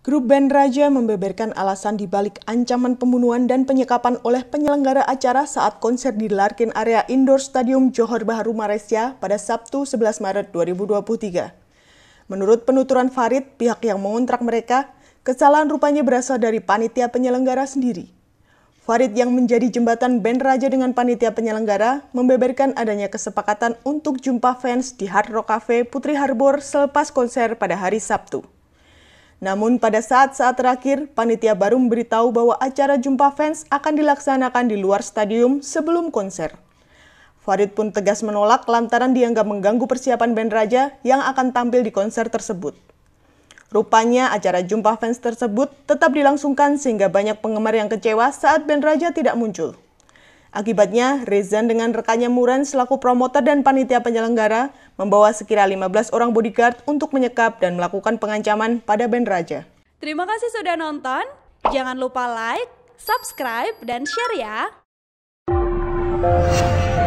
Grup band Raja membeberkan alasan dibalik ancaman pembunuhan dan penyekapan oleh penyelenggara acara saat konser di Larkin Area Indoor Stadium Johor Bahru Malaysia pada Sabtu 11 Maret 2023. Menurut penuturan Farid, pihak yang mengontrak mereka, kesalahan rupanya berasal dari panitia penyelenggara sendiri. Farid yang menjadi jembatan band Raja dengan panitia penyelenggara membeberkan adanya kesepakatan untuk jumpa fans di Hard Rock Cafe Putri Harbor selepas konser pada hari Sabtu. Namun pada saat-saat terakhir, panitia baru memberitahu bahwa acara jumpa fans akan dilaksanakan di luar stadium sebelum konser. Farid pun tegas menolak lantaran dianggap mengganggu persiapan band Raja yang akan tampil di konser tersebut. Rupanya acara jumpa fans tersebut tetap dilangsungkan sehingga banyak penggemar yang kecewa saat band Raja tidak muncul. Akibatnya, Rezan dengan rekannya Muran selaku promotor dan panitia penyelenggara membawa sekira 15 orang bodyguard untuk menyekap dan melakukan pengancaman pada band Raja. Terima kasih sudah nonton. Jangan lupa like, subscribe, dan share ya.